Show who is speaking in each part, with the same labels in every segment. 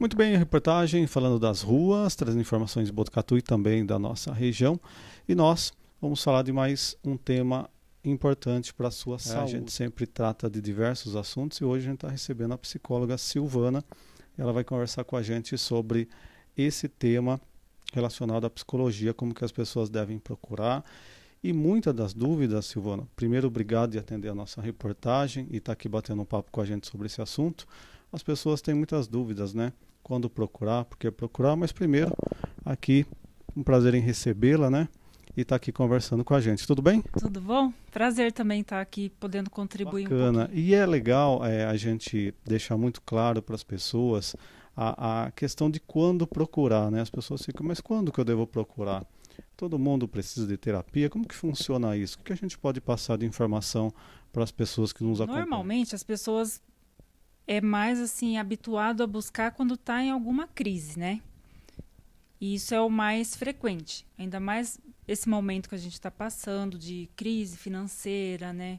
Speaker 1: Muito bem, a reportagem falando das ruas, trazendo informações de Botucatu e também da nossa região. E nós vamos falar de mais um tema importante para a sua é, saúde. A gente sempre trata de diversos assuntos e hoje a gente está recebendo a psicóloga Silvana. Ela vai conversar com a gente sobre esse tema relacionado à psicologia, como que as pessoas devem procurar. E muitas das dúvidas, Silvana, primeiro obrigado de atender a nossa reportagem e estar tá aqui batendo um papo com a gente sobre esse assunto. As pessoas têm muitas dúvidas, né? quando procurar, porque é procurar, mas primeiro aqui um prazer em recebê-la, né? E estar tá aqui conversando com a gente. Tudo bem? Tudo
Speaker 2: bom. Prazer também estar tá aqui podendo contribuir Bacana.
Speaker 1: um E é legal é, a gente deixar muito claro para as pessoas a, a questão de quando procurar, né? As pessoas ficam, mas quando que eu devo procurar? Todo mundo precisa de terapia? Como que funciona isso? O que a gente pode passar de informação para as pessoas que nos acompanham?
Speaker 2: Normalmente as pessoas é mais assim habituado a buscar quando está em alguma crise, né? E isso é o mais frequente, ainda mais esse momento que a gente está passando de crise financeira, né?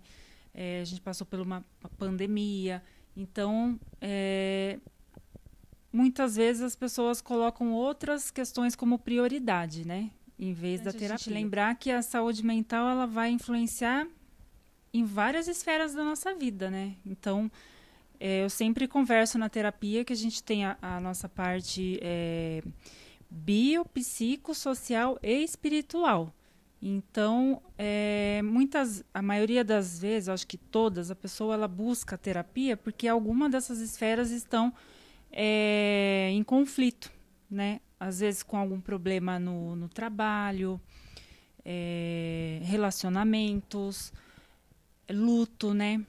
Speaker 2: É, a gente passou por uma pandemia, então é, muitas vezes as pessoas colocam outras questões como prioridade, né? Em vez da terapia. Gente lembrar que a saúde mental ela vai influenciar em várias esferas da nossa vida, né? Então é, eu sempre converso na terapia que a gente tem a, a nossa parte é, biopsicossocial e espiritual. Então, é, muitas, a maioria das vezes, acho que todas, a pessoa ela busca terapia porque alguma dessas esferas estão é, em conflito, né? Às vezes com algum problema no, no trabalho, é, relacionamentos, luto, né?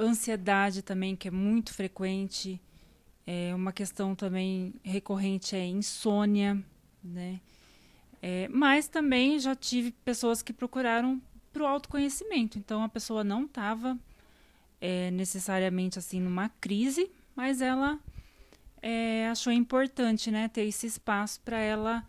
Speaker 2: ansiedade também, que é muito frequente. É uma questão também recorrente é insônia, né? É, mas também já tive pessoas que procuraram para o autoconhecimento. Então a pessoa não estava é, necessariamente assim numa crise, mas ela é, achou importante, né, ter esse espaço para ela,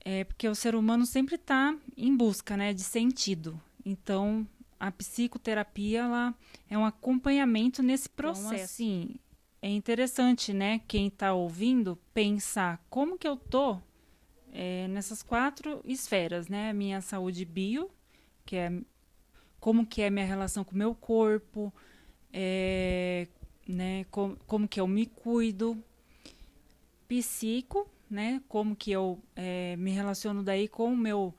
Speaker 2: é, porque o ser humano sempre está em busca, né, de sentido. Então a psicoterapia ela é um acompanhamento nesse então, processo. Então, assim, é interessante, né? Quem está ouvindo pensar como que eu tô é, nessas quatro esferas, né? Minha saúde bio, que é como que é minha relação com o meu corpo, é, né? Com, como que eu me cuido, psico, né? Como que eu é, me relaciono daí com o meu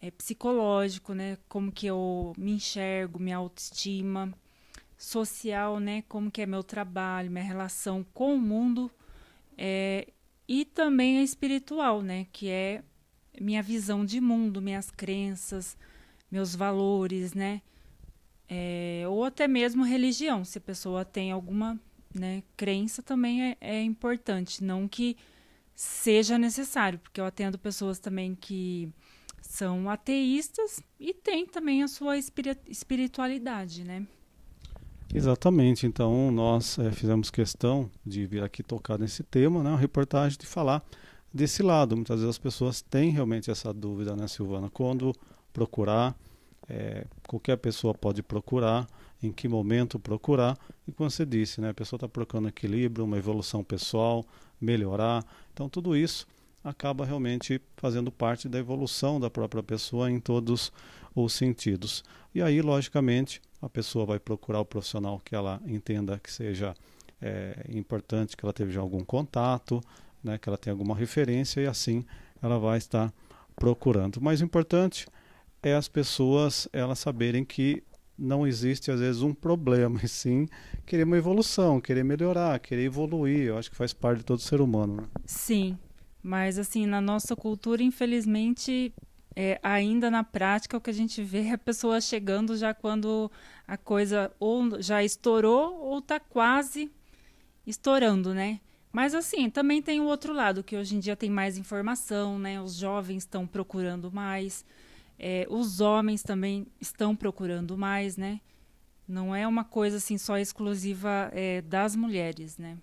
Speaker 2: é, psicológico, né? Como que eu me enxergo, minha autoestima, social, né? Como que é meu trabalho, minha relação com o mundo, é, e também a espiritual, né? Que é minha visão de mundo, minhas crenças, meus valores, né? É, ou até mesmo religião, se a pessoa tem alguma né, crença também é, é importante, não que seja necessário, porque eu atendo pessoas também que são ateístas e têm também a sua espiritualidade, né?
Speaker 1: Exatamente. Então nós é, fizemos questão de vir aqui tocar nesse tema, né? Uma reportagem de falar desse lado. Muitas vezes as pessoas têm realmente essa dúvida, né, Silvana? Quando procurar, é, qualquer pessoa pode procurar, em que momento procurar. E como você disse, né? A pessoa está procurando equilíbrio, uma evolução pessoal, melhorar. Então tudo isso acaba realmente fazendo parte da evolução da própria pessoa em todos os sentidos. E aí, logicamente, a pessoa vai procurar o profissional que ela entenda que seja é, importante, que ela teve algum contato, né, que ela tenha alguma referência e assim ela vai estar procurando. Mas o importante é as pessoas elas saberem que não existe às vezes um problema, e sim querer uma evolução, querer melhorar, querer evoluir. Eu acho que faz parte de todo ser humano. Né?
Speaker 2: Sim, mas, assim, na nossa cultura, infelizmente, é, ainda na prática, o que a gente vê é a pessoa chegando já quando a coisa ou já estourou ou está quase estourando, né? Mas assim, também tem o outro lado, que hoje em dia tem mais informação, né? Os jovens estão procurando mais, é, os homens também estão procurando mais, né? Não é uma coisa assim só exclusiva é, das mulheres, né?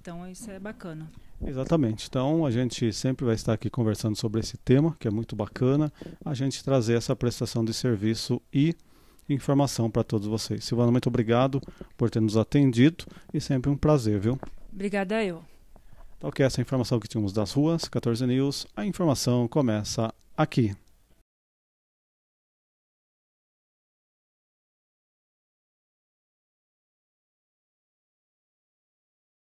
Speaker 2: Então isso é bacana.
Speaker 1: Exatamente. Então a gente sempre vai estar aqui conversando sobre esse tema, que é muito bacana, a gente trazer essa prestação de serviço e informação para todos vocês. Silvana, muito obrigado por ter nos atendido e sempre um prazer, viu?
Speaker 2: Obrigada eu.
Speaker 1: Então, tá que essa é informação que tínhamos das ruas, 14 News. A informação começa aqui.